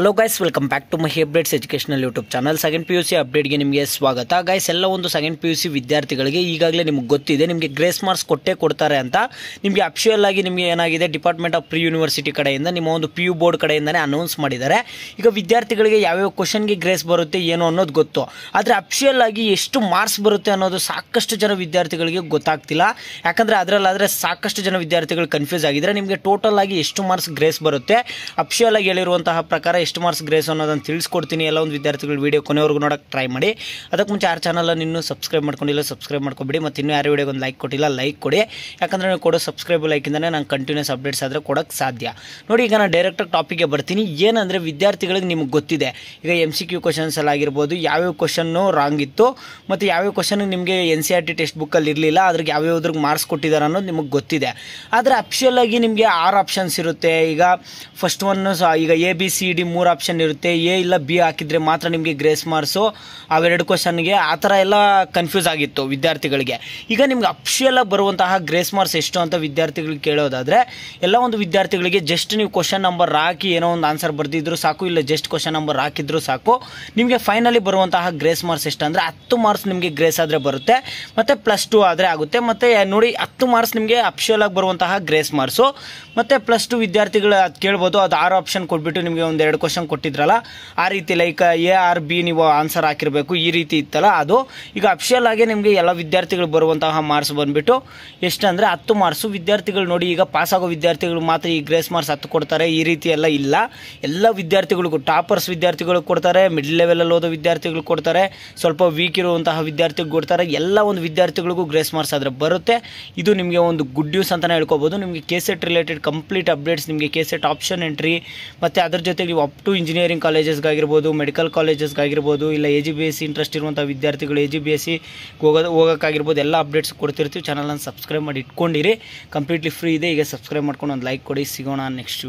hello guys welcome back to my ಹೇಬ್ರೇಟ್ಸ್ educational YouTube channel second P U C ಅಪ್ಡೇಟ್ಗೆ ನಿಮಗೆ ಸ್ವಾಗತ guys ಎಲ್ಲ ಒಂದು ಸೆಕೆಂಡ್ ಪಿ ಯು ಸಿ ವಿದ್ಯಾರ್ಥಿಗಳಿಗೆ ಈಗಾಗಲೇ ನಿಮ್ಗೆ ಗೊತ್ತಿದೆ ನಿಮಗೆ ಗ್ರೇಸ್ ಮಾರ್ಕ್ಸ್ ಕೊಟ್ಟೇ ಕೊಡ್ತಾರೆ ಅಂತ ನಿಮಗೆ ಅಫಿಷಿಯಲ್ ಆಗಿ ನಿಮಗೆ ಏನಾಗಿದೆ ಡಿಪಾರ್ಟ್ಮೆಂಟ್ ಆಫ್ ಪ್ರಿ ಯೂನಿವರ್ಸಿಟಿ ಕಡೆಯಿಂದ ನಿಮ್ಮ ಒಂದು ಪಿ ಯು ಬೋರ್ಡ್ ಕಡೆಯಿಂದನೇ ಅನೌನ್ಸ್ ಮಾಡಿದ್ದಾರೆ ಈಗ ವಿದ್ಯಾರ್ಥಿಗಳಿಗೆ ಯಾವ್ಯಾವ ಕ್ವಶನ್ಗೆ ಗ್ರೇಸ್ ಬರುತ್ತೆ ಏನು ಅನ್ನೋದು ಗೊತ್ತು ಆದರೆ ಅಫಿಷಿಯಲ್ ಆಗಿ ಎಷ್ಟು ಮಾರ್ಕ್ಸ್ ಬರುತ್ತೆ ಅನ್ನೋದು ಸಾಕಷ್ಟು ಜನ ವಿದ್ಯಾರ್ಥಿಗಳಿಗೆ ಗೊತ್ತಾಗ್ತಿಲ್ಲ ಯಾಕಂದರೆ ಅದರಲ್ಲಾದರೆ ಸಾಕಷ್ಟು ಜನ ವಿದ್ಯಾರ್ಥಿಗಳು ಕನ್ಫ್ಯೂಸ್ ಆಗಿದ್ದಾರೆ ನಿಮಗೆ ಟೋಟಲ್ ಆಗಿ ಎಷ್ಟು ಮಾರ್ಕ್ಸ್ ಗ್ರೇಸ್ ಬರುತ್ತೆ ಅಫಿಷಿಯಲ್ ಆಗಿ ಹೇಳಿರುವಂತಹ ಪ್ರಕಾರ ಎಷ್ಟು ಮಾರ್ಕ್ಸ್ ಗ್ರೇಸ್ ಅನ್ನೋದನ್ನು ತಿಳಿಸ್ಕೊಡ್ತೀನಿ ಎಲ್ಲ ಒಂದು ವಿದ್ಯಾರ್ಥಿಗಳು ವೀಡಿಯೋ ಕೊನೆವರೆಗೂ ನೋಡೋಕೆ ಟ್ರೈ ಮಾಡಿ ಅದಕ್ಕೆ ಮುಂಚೆ ಆರ್ ಚಾನಲನ್ನು ಇನ್ನೂ ಸಬ್ಸ್ಕ್ರೈಬ್ ಮಾಡ್ಕೊಂಡಿಲ್ಲ ಸಬ್ಸ್ಕ್ರೈಬ್ ಮಾಡ್ಕೊಬಿಡಿ ಮತ್ತು ಇನ್ನೂ ಯಾರು ವೀಡಿಯೋಗೆ ಒಂದು ಲೈಕ್ ಕೊಟ್ಟಿಲ್ಲ ಲೈಕ್ ಕೊಡಿ ಯಾಕಂದರೆ ನೀವು ಕೊಡೋ ಸಬ್ಸ್ಕ್ರೈಬ್ ಲೈಕಿಂದಲೇ ನಾನು ಕಂಟಿನ್ಯೂಸ್ ಅಪ್ಡೇಟ್ಸ್ ಆದರೆ ಕೊಡೋಕ್ಕೆ ಸಾಧ್ಯ ನೋಡಿ ಈಗ ನಾನು ಡೈರೆಕ್ಟಾಗಿ ಟಾಪಿಕ್ಗೆ ಬರ್ತೀನಿ ಏನಂದರೆ ವಿದ್ಯಾರ್ಥಿಗಳಿಗೆ ನಿಮಗೆ ಗೊತ್ತಿದೆ ಈಗ ಎಮ್ ಸಿ ಕ್ಯೂ ಕ್ವಶನ್ಸ್ ಎಲ್ಲ ಆಗಿರ್ಬೋದು ಯಾವ್ಯಾವ ಕ್ವಶನ್ನು ರಾಂಗ್ ಇತ್ತು ಮತ್ತು ಯಾವ್ಯಾವ ಕ್ವಶನ್ ನಿಮಗೆ N C R T text ಬುಕ್ಕಲ್ಲಿ ಇರಲಿಲ್ಲ ಅದ್ರಿಗೆ ಯಾವ್ಯಾವ್ದ್ರಿಗೆ ಮಾರ್ಕ್ಸ್ ಕೊಟ್ಟಿದ್ದಾರೆ ಅನ್ನೋದು ನಿಮಗೆ ಗೊತ್ತಿದೆ ಆದರೆ ಅಫಿಷಿಯಲ್ ಆಗಿ ನಿಮಗೆ ಆರು ಆಪ್ಷನ್ಸ್ ಇರುತ್ತೆ ಈಗ ಫಸ್ಟ್ ಒನ್ ಈಗ ಎ ಬಿ ಸಿ ಡಿ ಮೂರು ಆಪ್ಷನ್ ಇರುತ್ತೆ ಎ ಇಲ್ಲ ಬಿ ಹಾಕಿದರೆ ಮಾತ್ರ ನಿಮಗೆ ಗ್ರೇಸ್ ಮಾರ್ಸು ಅವೆರಡು ಕ್ವಶನ್ಗೆ ಆ ಥರ ಎಲ್ಲ ಕನ್ಫ್ಯೂಸ್ ಆಗಿತ್ತು ವಿದ್ಯಾರ್ಥಿಗಳಿಗೆ ಈಗ ನಿಮ್ಗೆ ಆಗಿ ಬರುವಂತಹ ಗ್ರೇಸ್ ಮಾರ್ಕ್ಸ್ ಎಷ್ಟು ಅಂತ ವಿದ್ಯಾರ್ಥಿಗಳಿಗೆ ಕೇಳೋದಾದರೆ ಎಲ್ಲ ಒಂದು ವಿದ್ಯಾರ್ಥಿಗಳಿಗೆ ಜಸ್ಟ್ ನೀವು ಕ್ವಶನ್ ನಂಬರ್ ಹಾಕಿ ಏನೋ ಒಂದು ಆನ್ಸರ್ ಬರೆದಿದ್ರು ಸಾಕು ಇಲ್ಲ ಜಸ್ಟ್ ಕ್ವಶನ್ ನಂಬರ್ ಹಾಕಿದ್ರು ಸಾಕು ನಿಮಗೆ ಫೈನಲಿ ಬರುವಂತಹ ಗ್ರೇಸ್ ಮಾರ್ಕ್ಸ್ ಎಷ್ಟು ಅಂದರೆ ಹತ್ತು ಮಾರ್ಕ್ಸ್ ನಿಮಗೆ ಗ್ರೇಸ್ ಆದರೆ ಬರುತ್ತೆ ಮತ್ತು ಪ್ಲಸ್ ಟು ಆದರೆ ಆಗುತ್ತೆ ಮತ್ತು ನೋಡಿ ಹತ್ತು ಮಾರ್ಕ್ಸ್ ನಿಮಗೆ ಅಪ್ಷಿಯಲ್ ಆಗಿ ಬರುವಂತಹ ಗ್ರೇಸ್ ಮಾರ್ಕ್ಸು ಮತ್ತು ಪ್ಲಸ್ ಟು ವಿದ್ಯಾರ್ಥಿಗಳು ಅದು ಕೇಳ್ಬೋದು ಅದು ಆರು ಆಪ್ಷನ್ ಕೊಟ್ಬಿಟ್ಟು ನಿಮಗೆ ಎರಡು ಕ್ವಶನ್ ಕೊಟ್ಟಿದ್ರಲ್ಲ ಆ ರೀತಿ ಲೈಕ್ ಎ ಆರ್ ಬಿ ನೀವು ಆನ್ಸರ್ ಹಾಕಿರಬೇಕು ಈ ರೀತಿ ಇತ್ತಲ್ಲ ಅದು ಈಗ ಅಫಿಷಿಯಲ್ ಆಗಿ ನಿಮಗೆ ಎಲ್ಲ ವಿದ್ಯಾರ್ಥಿಗಳು ಬರುವಂತಹ ಮಾರ್ಕ್ಸ್ ಎಷ್ಟು ಎಷ್ಟಂದರೆ ಹತ್ತು ಮಾರ್ಕ್ಸು ವಿದ್ಯಾರ್ಥಿಗಳು ನೋಡಿ ಈಗ ಪಾಸ್ ಆಗೋ ವಿದ್ಯಾರ್ಥಿಗಳು ಮಾತ್ರ ಈ ಗ್ರೇಸ್ ಮಾರ್ಕ್ಸ್ ಹತ್ತು ಕೊಡ್ತಾರೆ ಈ ರೀತಿ ಎಲ್ಲ ಇಲ್ಲ ಎಲ್ಲ ವಿದ್ಯಾರ್ಥಿಗಳಿಗೂ ಟಾಪರ್ಸ್ ವಿದ್ಯಾರ್ಥಿಗಳು ಕೊಡ್ತಾರೆ ಮಿಡ್ಲ್ ಲೆವೆಲಲ್ಲಿ ಓದೋ ವಿದ್ಯಾರ್ಥಿಗಳು ಕೊಡ್ತಾರೆ ಸ್ವಲ್ಪ ವೀಕ್ ಇರುವಂತಹ ವಿದ್ಯಾರ್ಥಿಗಳು ಕೊಡ್ತಾರೆ ಎಲ್ಲ ಒಂದು ವಿದ್ಯಾರ್ಥಿಗಳಿಗೂ ಗ್ರೇಸ್ ಮಾರ್ಕ್ಸ್ ಆದರೆ ಬರುತ್ತೆ ಇದು ನಿಮಗೆ ಒಂದು ಗುಡ್ ನ್ಯೂಸ್ ಅಂತಲೇ ಹೇಳ್ಕೊಬೋದು ನಿಮಗೆ K set related complete updates ನಿಮಗೆ ಕೆ ಸೆಟ್ ಆಪ್ಷನ್ ಎಂಟ್ರಿ ಮತ್ತು ಅದ್ರ ಜೊತೆಗೆ ಅಪ್ ಟು ಇಂಜಿನಿಯರಿಂಗ್ ಕಾಲೇಜಸ್ಗಾಗಿರ್ಬೋದು ಮೆಡಿಕಲ್ ಕಾಲೇಜಸ್ಗಾಗಿರ್ಬೋದು ಇಲ್ಲ A G B S C interest ಇರುವಂಥ ವಿದ್ಯಾರ್ಥಿಗಳು A G B S C ಹೋಗೋದು ಹೋಗೋಕ್ಕಾಗಿರ್ಬೋದು ಎಲ್ಲ ಅಪ್ಡೇಟ್ಸ್ ಕೊಡ್ತಿರ್ತೀವಿ ಚಾನಲನ್ನು ಸಬ್ಸ್ಕ್ರೈಬ್ ಮಾಡಿ ಇಟ್ಕೊಂಡಿರಿ ಕಂಪ್ಲೀಟ್ಲಿ ಫ್ರೀ ಇದೆ ಈಗ ಸಬ್ಸ್ಕ್ರೈಬ್ ಮಾಡ್ಕೊಂಡು ಒಂದು ಲೈಕ್ ಕೊಡಿ ಸಿಗೋಣ ನೆಕ್ಸ್ಟ್